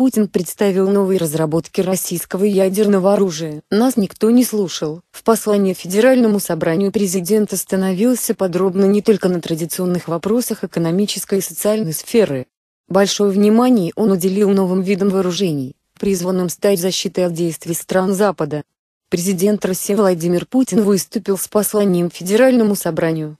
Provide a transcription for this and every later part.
Путин представил новые разработки российского ядерного оружия. Нас никто не слушал. В послании Федеральному собранию президент остановился подробно не только на традиционных вопросах экономической и социальной сферы. Большое внимание он уделил новым видам вооружений, призванным стать защитой от действий стран Запада. Президент России Владимир Путин выступил с посланием Федеральному собранию,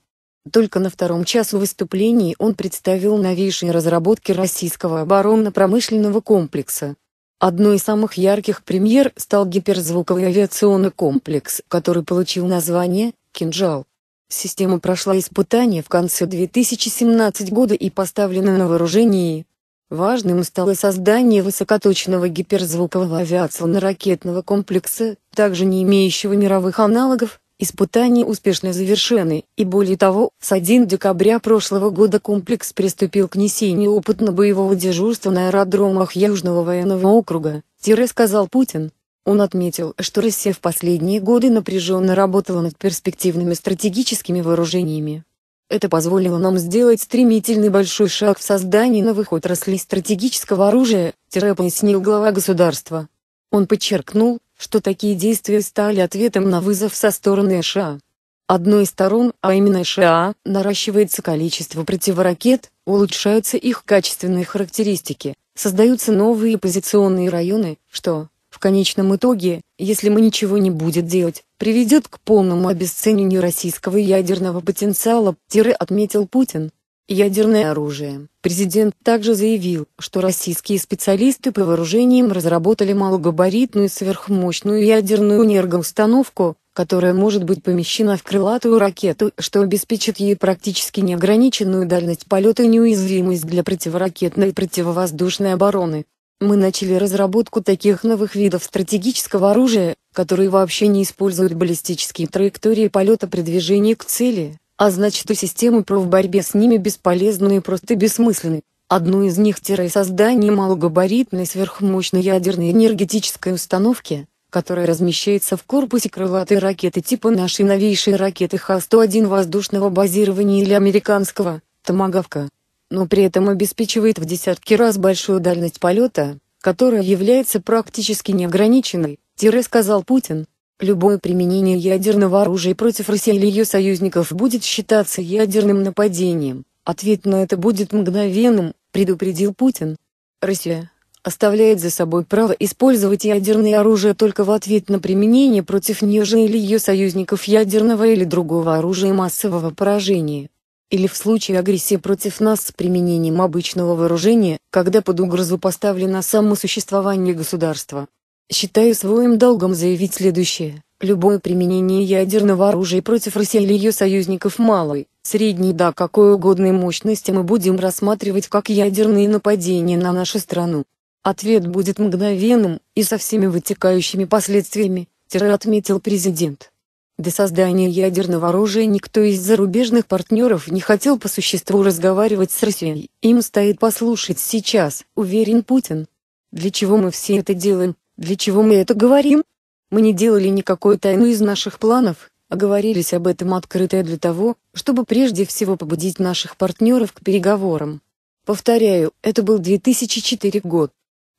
только на втором часу выступлений он представил новейшие разработки российского оборонно-промышленного комплекса. Одной из самых ярких премьер стал гиперзвуковый авиационный комплекс, который получил название «Кинжал». Система прошла испытания в конце 2017 года и поставлена на вооружение. Важным стало создание высокоточного гиперзвукового авиационно-ракетного комплекса, также не имеющего мировых аналогов, Испытания успешно завершены, и более того, с 1 декабря прошлого года комплекс приступил к несению опытно-боевого дежурства на аэродромах Южного военного округа, тире сказал Путин. Он отметил, что Россия в последние годы напряженно работала над перспективными стратегическими вооружениями. Это позволило нам сделать стремительный большой шаг в создании новых отраслей стратегического оружия, пояснил глава государства. Он подчеркнул, что такие действия стали ответом на вызов со стороны США. Одной из сторон, а именно США, наращивается количество противоракет, улучшаются их качественные характеристики, создаются новые позиционные районы, что, в конечном итоге, если мы ничего не будет делать, приведет к полному обесценению российского ядерного потенциала, отметил Путин ядерное оружие. Президент также заявил, что российские специалисты по вооружениям разработали малогабаритную сверхмощную ядерную энергоустановку, которая может быть помещена в крылатую ракету, что обеспечит ей практически неограниченную дальность полета и неуязвимость для противоракетной и противовоздушной обороны. Мы начали разработку таких новых видов стратегического оружия, которые вообще не используют баллистические траектории полета при движении к цели, а значит и системы ПРО в борьбе с ними бесполезны и просто бессмысленны. Одну из них – создание малогабаритной сверхмощной ядерной энергетической установки, которая размещается в корпусе крылатой ракеты типа нашей новейшей ракеты Х-101 воздушного базирования или американского «Томагавка», но при этом обеспечивает в десятки раз большую дальность полета, которая является практически неограниченной, сказал Путин. Любое применение ядерного оружия против России или ее союзников будет считаться ядерным нападением. Ответ на это будет мгновенным, предупредил Путин. Россия оставляет за собой право использовать ядерное оружие только в ответ на применение против нее же или ее союзников ядерного или другого оружия массового поражения. Или в случае агрессии против нас с применением обычного вооружения, когда под угрозу поставлено само существование государства. Считаю своим долгом заявить следующее. Любое применение ядерного оружия против России или ее союзников малой, средней да какой угодной мощности мы будем рассматривать как ядерные нападения на нашу страну. Ответ будет мгновенным, и со всеми вытекающими последствиями, террор отметил президент. До создания ядерного оружия никто из зарубежных партнеров не хотел по существу разговаривать с Россией. Им стоит послушать сейчас, уверен Путин. Для чего мы все это делаем? Для чего мы это говорим? Мы не делали никакой тайны из наших планов, а говорились об этом открыто для того, чтобы прежде всего побудить наших партнеров к переговорам. Повторяю, это был 2004 год.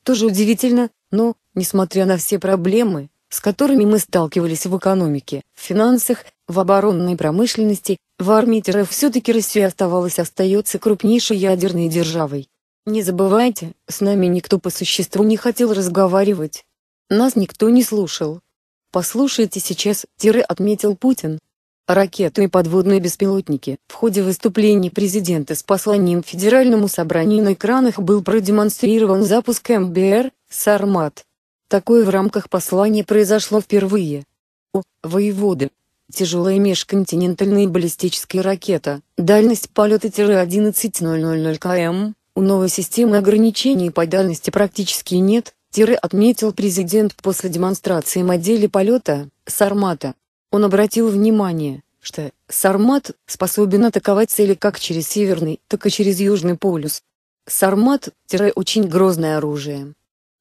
Тоже удивительно, но, несмотря на все проблемы, с которыми мы сталкивались в экономике, в финансах, в оборонной промышленности, в армии ТРФ все-таки Россия оставалась остается крупнейшей ядерной державой. Не забывайте, с нами никто по существу не хотел разговаривать, нас никто не слушал. Послушайте сейчас, тиры отметил Путин. Ракеты и подводные беспилотники. В ходе выступления президента с посланием Федеральному собранию на экранах был продемонстрирован запуск МБР «Сармат». Такое в рамках послания произошло впервые. О, воеводы. Тяжелая межконтинентальная баллистическая ракета, дальность полета-11000 км, у новой системы ограничений по дальности практически нет, Тиры отметил президент после демонстрации модели полета «Сармата». Он обратил внимание, что «Сармат» способен атаковать цели как через Северный, так и через Южный полюс. «Сармат» — очень грозное оружие.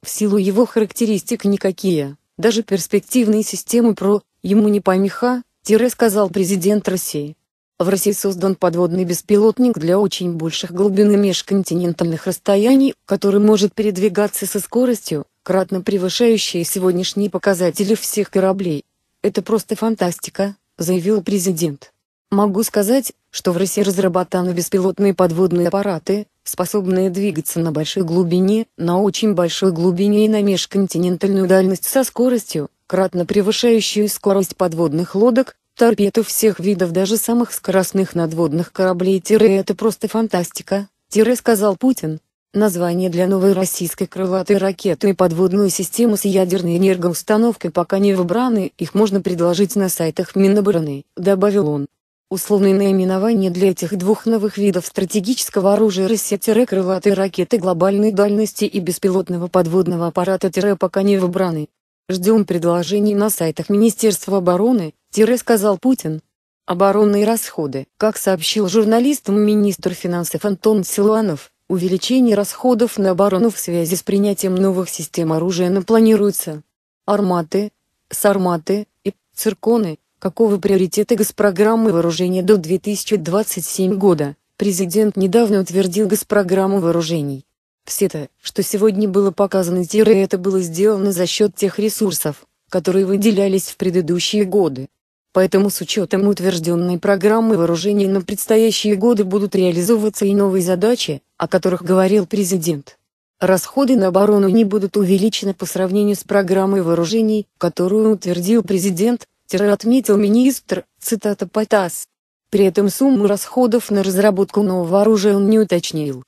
В силу его характеристик никакие, даже перспективные системы ПРО, ему не помеха, — сказал президент России. В России создан подводный беспилотник для очень больших глубин и межконтинентальных расстояний, который может передвигаться со скоростью, кратно превышающей сегодняшние показатели всех кораблей. «Это просто фантастика», — заявил президент. «Могу сказать, что в России разработаны беспилотные подводные аппараты, способные двигаться на большой глубине, на очень большой глубине и на межконтинентальную дальность со скоростью, кратно превышающую скорость подводных лодок, торпеды всех видов даже самых скоростных надводных кораблей. Это просто фантастика, сказал Путин. Название для новой российской крылатой ракеты и подводную систему с ядерной энергоустановкой пока не выбраны, их можно предложить на сайтах Минобороны, добавил он. Условные наименования для этих двух новых видов стратегического оружия Россия-крылатой ракеты глобальной дальности и беспилотного подводного аппарата-пока не выбраны. Ждем предложений на сайтах Министерства обороны, тире сказал Путин. Оборонные расходы. Как сообщил журналистам министр финансов Антон Силуанов, увеличение расходов на оборону в связи с принятием новых систем оружия на планируется. Арматы, сарматы и цирконы, каковы приоритеты госпрограммы вооружения до 2027 года, президент недавно утвердил госпрограмму вооружений. Все то, что сегодня было показано тире, это было сделано за счет тех ресурсов, которые выделялись в предыдущие годы. Поэтому с учетом утвержденной программы вооружений на предстоящие годы будут реализовываться и новые задачи, о которых говорил президент. Расходы на оборону не будут увеличены по сравнению с программой вооружений, которую утвердил президент, отметил министр, цитата Потас. При этом сумму расходов на разработку нового оружия он не уточнил.